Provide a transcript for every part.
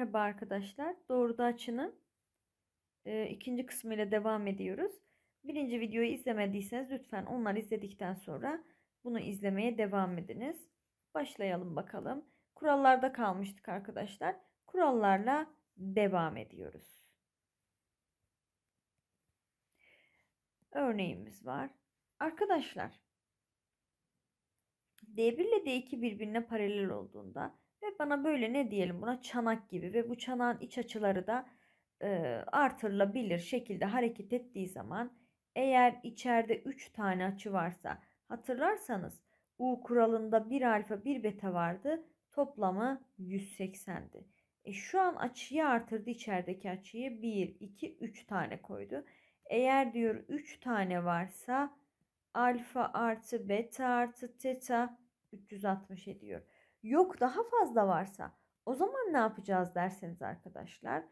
Merhaba arkadaşlar. Doğruda açının e, ikinci kısmı ile devam ediyoruz. Birinci videoyu izlemediyseniz lütfen onları izledikten sonra bunu izlemeye devam ediniz. Başlayalım bakalım. Kurallarda kalmıştık arkadaşlar. Kurallarla devam ediyoruz. Örneğimiz var. Arkadaşlar D1 ile D2 birbirine paralel olduğunda ve bana böyle ne diyelim buna çanak gibi ve bu çanağın iç açıları da e, artırılabilir şekilde hareket ettiği zaman eğer içeride 3 tane açı varsa hatırlarsanız U kuralında bir alfa bir beta vardı toplamı 180'di. E şu an açıyı artırdı içerideki açıyı 1, 2, 3 tane koydu. Eğer diyor 3 tane varsa alfa artı beta artı teta 360 ediyor. Yok daha fazla varsa o zaman ne yapacağız derseniz arkadaşlar.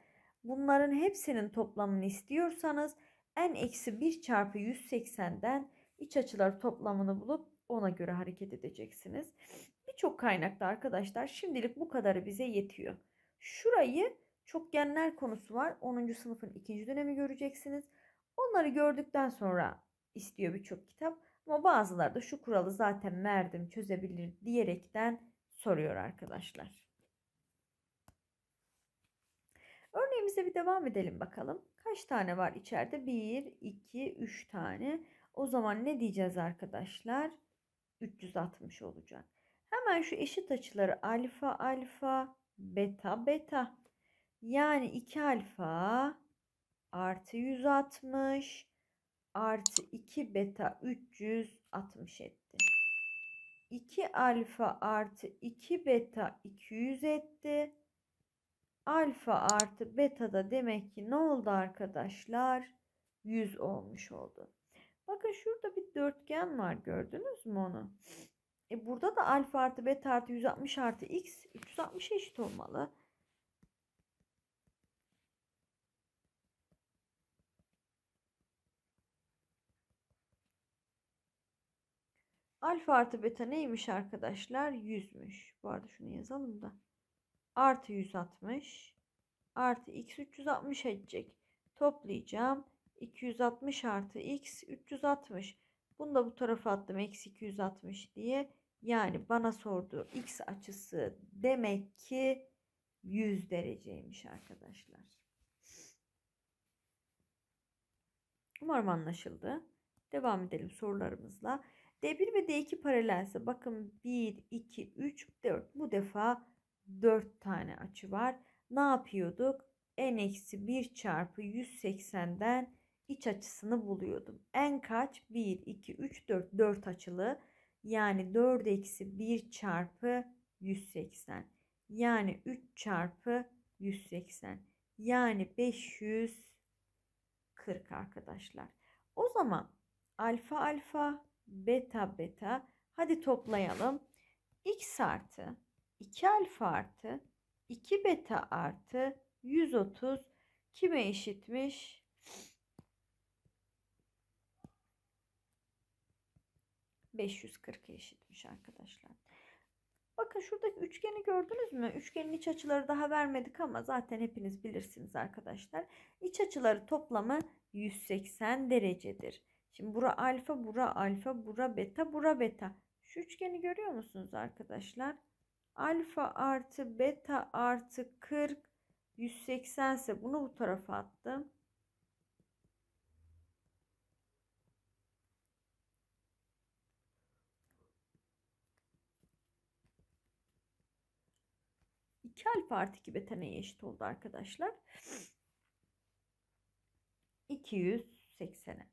Bunların hepsinin toplamını istiyorsanız en eksi 1 çarpı 180'den iç açılar toplamını bulup ona göre hareket edeceksiniz. Birçok kaynakta arkadaşlar şimdilik bu kadarı bize yetiyor. Şurayı çokgenler konusu var. 10. sınıfın 2. dönemi göreceksiniz. Onları gördükten sonra istiyor birçok kitap. Ama da şu kuralı zaten verdim çözebilir diyerekten soruyor arkadaşlar. Örneğimize bir devam edelim bakalım. Kaç tane var içeride? 1, 2, 3 tane. O zaman ne diyeceğiz arkadaşlar? 360 olacak. Hemen şu eşit açıları alfa alfa, beta beta. Yani 2 alfa artı 160 artı 2 beta 360 etti. 2 alfa artı 2 beta 200 etti. Alfa artı beta da demek ki ne oldu arkadaşlar? 100 olmuş oldu. Bakın şurada bir dörtgen var gördünüz mü onu? E burada da alfa artı beta artı 160 artı x 360 eşit olmalı. Alfa artı beta neymiş arkadaşlar? 100'müş. Bu arada şunu yazalım da. Artı 160 artı x 360 edecek. Toplayacağım. 260 artı x 360. Bunu da bu tarafa attım. Eksi 260 diye. Yani bana sorduğu x açısı demek ki 100 dereceymiş arkadaşlar. Umarım anlaşıldı. Devam edelim sorularımızla. D1 ve D2 paralelse bakın 1, 2, 3, 4. Bu defa 4 tane açı var. Ne yapıyorduk? N-1 çarpı 180'den iç açısını buluyordum. N kaç? 1, 2, 3, 4. 4 açılı. Yani 4 eksi 1 çarpı 180. Yani 3 çarpı 180. Yani 540 arkadaşlar. O zaman alfa alfa beta beta. Hadi toplayalım. x artı 2 alfa artı 2 beta artı 130 kime eşitmiş? ...540'a eşitmiş arkadaşlar. Bakın şuradaki üçgeni gördünüz mü? Üçgenin iç açıları daha vermedik ama zaten hepiniz bilirsiniz arkadaşlar. İç açıları toplamı 180 derecedir. Şimdi bura alfa, bura alfa, bura beta, bura beta. Şu üçgeni görüyor musunuz arkadaşlar? Alfa artı beta artı 40 180 ise bunu bu tarafa attım. İki alfa artı 2 beta neye eşit oldu arkadaşlar? 280'e.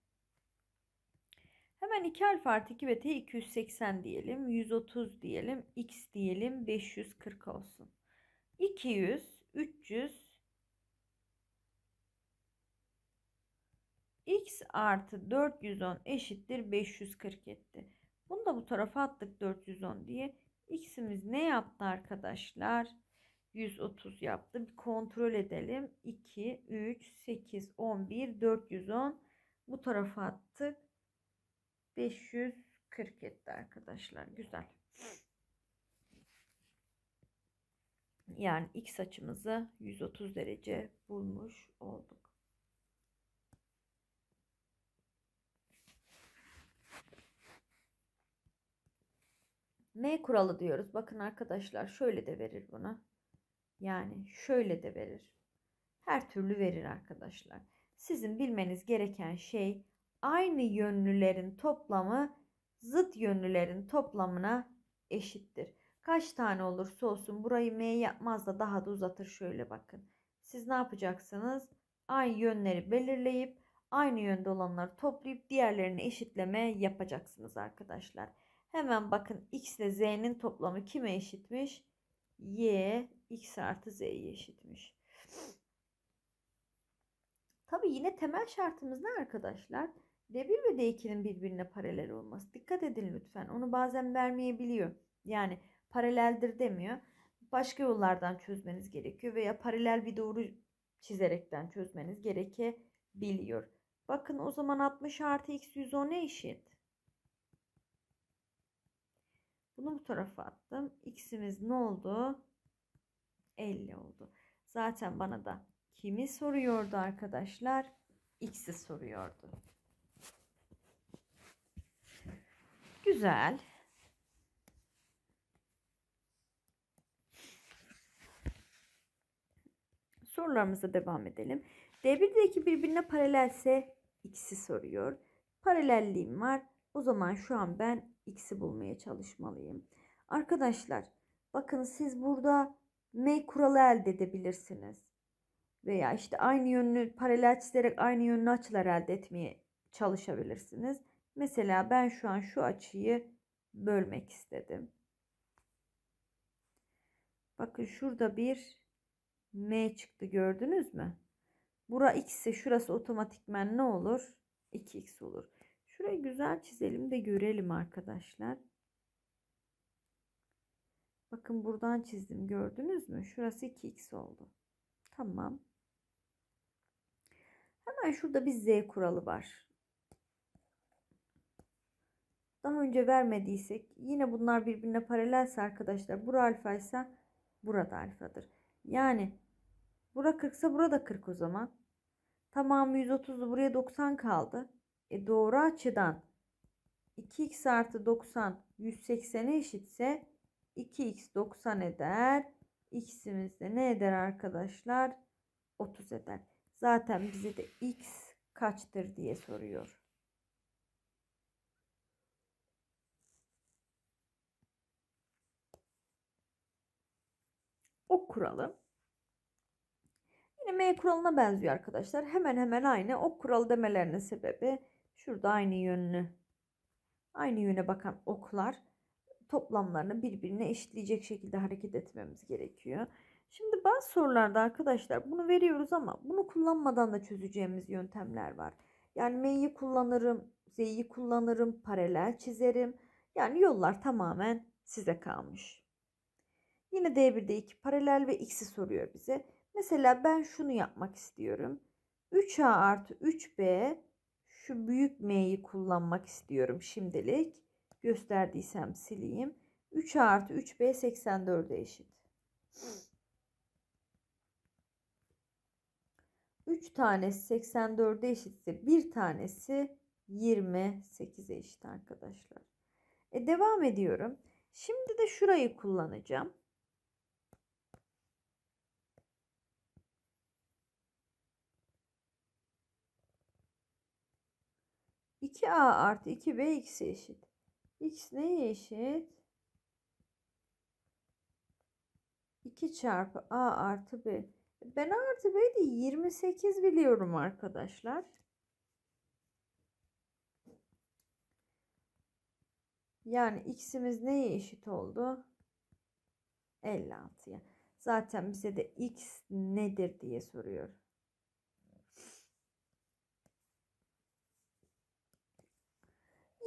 Hemen 2 alfa artı 2 beta'ya 280 diyelim. 130 diyelim. X diyelim 540 olsun. 200, 300, x artı 410 eşittir 540 etti. Bunu da bu tarafa attık 410 diye. X'imiz ne yaptı arkadaşlar? 130 yaptı. Bir kontrol edelim. 2, 3, 8, 11, 410 bu tarafa attık. 540 etti arkadaşlar. Güzel. Yani x açımızı 130 derece bulmuş olduk. M kuralı diyoruz. Bakın arkadaşlar şöyle de verir bunu. Yani şöyle de verir. Her türlü verir arkadaşlar. Sizin bilmeniz gereken şey aynı yönlülerin toplamı zıt yönlülerin toplamına eşittir. Kaç tane olursa olsun burayı M yapmaz da daha da uzatır şöyle bakın. Siz ne yapacaksınız? Aynı yönleri belirleyip aynı yönde olanları toplayıp diğerlerini eşitleme yapacaksınız arkadaşlar. Hemen bakın x ile z'nin toplamı kime eşitmiş? y x artı z'ye eşitmiş. Tabi yine temel şartımız ne arkadaşlar? D1 ve D2'nin birbirine paralel olması. Dikkat edin lütfen. Onu bazen vermeyebiliyor. Yani paraleldir demiyor. Başka yollardan çözmeniz gerekiyor veya paralel bir doğru çizerekten çözmeniz gerekebiliyor. Bakın o zaman 60 artı x 110'a eşit. Bunu bu tarafa attım. X'imiz ne oldu? 50 oldu. Zaten bana da kimi soruyordu arkadaşlar? X'i soruyordu. Güzel. Sorularımıza devam edelim. D1'deki birbirine paralelse x'i soruyor. Paralelliğim var. O zaman şu an ben x'i bulmaya çalışmalıyım. Arkadaşlar bakın siz burada m kuralı elde edebilirsiniz. Veya işte aynı yönünü paralel çizerek aynı yönlü açılar elde etmeye çalışabilirsiniz. Mesela ben şu an şu açıyı bölmek istedim. Bakın şurada bir M çıktı gördünüz mü? Bura X ise şurası otomatikmen ne olur? 2X olur. Şurayı güzel çizelim de görelim arkadaşlar. Bakın buradan çizdim gördünüz mü? Şurası 2X oldu. Tamam. Hemen şurada bir Z kuralı var. Daha önce vermediysek yine bunlar birbirine paralelse arkadaşlar bura alfa ise burada alfadır. Yani bura 40 ise burada 40 o zaman. tamam 130 buraya 90 kaldı. E doğru açıdan 2x artı 90 180'e eşitse 2x 90 eder. X'imiz de ne eder arkadaşlar? 30 eder. Zaten bize de x kaçtır diye soruyor. kuralı. Yine M kuralına benziyor arkadaşlar. Hemen hemen aynı. Ok kuralı demelerinin sebebi şurada aynı yönlü aynı yöne bakan oklar toplamlarını birbirine eşitleyecek şekilde hareket etmemiz gerekiyor. Şimdi bazı sorularda arkadaşlar bunu veriyoruz ama bunu kullanmadan da çözeceğimiz yöntemler var. Yani M'yi kullanırım, Z'yi kullanırım, paralel çizerim. Yani yollar tamamen size kalmış. Yine D1'de 2 paralel ve x'i soruyor bize. Mesela ben şunu yapmak istiyorum. 3a artı 3b şu büyük m'yi kullanmak istiyorum şimdilik. Gösterdiysem sileyim. 3a artı 3b 84'e eşit. 3 tanesi 84'e eşitse bir tanesi 28'e eşit arkadaşlar. E devam ediyorum. Şimdi de şurayı kullanacağım. 2a artı 2b eşit. x neye eşit? 2 çarpı a artı b. Ben a artı b'yi 28 biliyorum arkadaşlar. Yani x'imiz neye eşit oldu? 56'ya. Zaten bize de x nedir diye soruyor.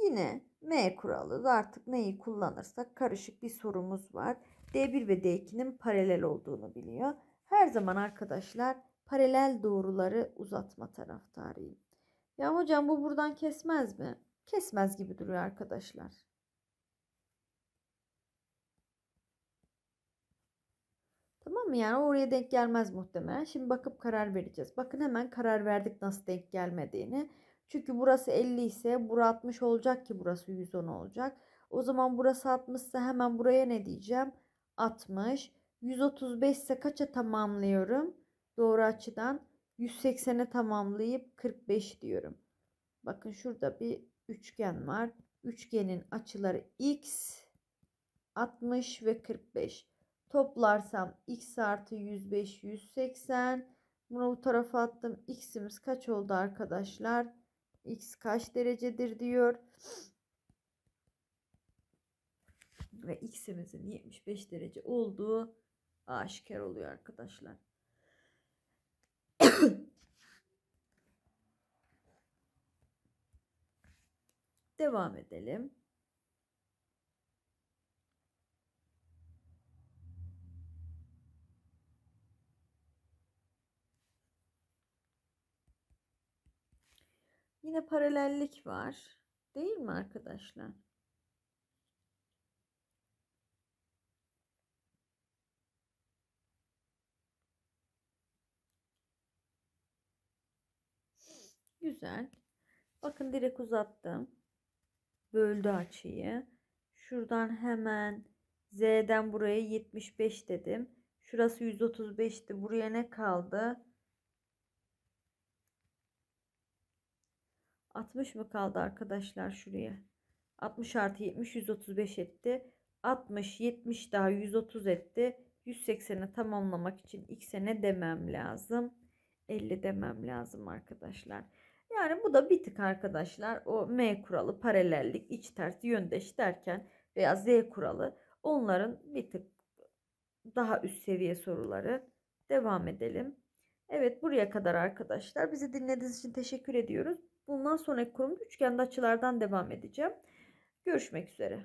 Yine M kuralı artık neyi kullanırsak karışık bir sorumuz var. D1 ve D2'nin paralel olduğunu biliyor. Her zaman arkadaşlar paralel doğruları uzatma taraftarıyım. Ya hocam bu buradan kesmez mi? Kesmez gibi duruyor arkadaşlar. Tamam mı? Yani oraya denk gelmez muhtemelen. Şimdi bakıp karar vereceğiz. Bakın hemen karar verdik nasıl denk gelmediğini. Çünkü burası 50 ise burası 60 olacak ki burası 110 olacak. O zaman burası 60 ise hemen buraya ne diyeceğim? 60. 135 ise kaça tamamlıyorum? Doğru açıdan 180'e tamamlayıp 45 diyorum. Bakın şurada bir üçgen var. Üçgenin açıları x, 60 ve 45. Toplarsam x artı 105, 180. Bunu bu tarafa attım. X'imiz kaç oldu arkadaşlar? x kaç derecedir diyor. Ve x'imizin 75 derece olduğu aşikar oluyor arkadaşlar. Devam edelim. Yine paralellik var. Değil mi arkadaşlar? Güzel. Bakın direkt uzattım. Böldü açıyı. Şuradan hemen Z'den buraya 75 dedim. Şurası 135'ti. Buraya ne kaldı? 60 mı kaldı arkadaşlar şuraya? 60 artı 70 135 etti. 60 70 daha 130 etti. 180'e tamamlamak için x'e demem lazım? 50 demem lazım arkadaşlar. Yani bu da bir tık arkadaşlar o M kuralı paralellik iç ters yöndeş derken veya Z kuralı onların bir tık daha üst seviye soruları. Devam edelim. Evet buraya kadar arkadaşlar bizi dinlediğiniz için teşekkür ediyoruz. Bundan sonraki kurumda üçgende açılardan devam edeceğim. Görüşmek üzere.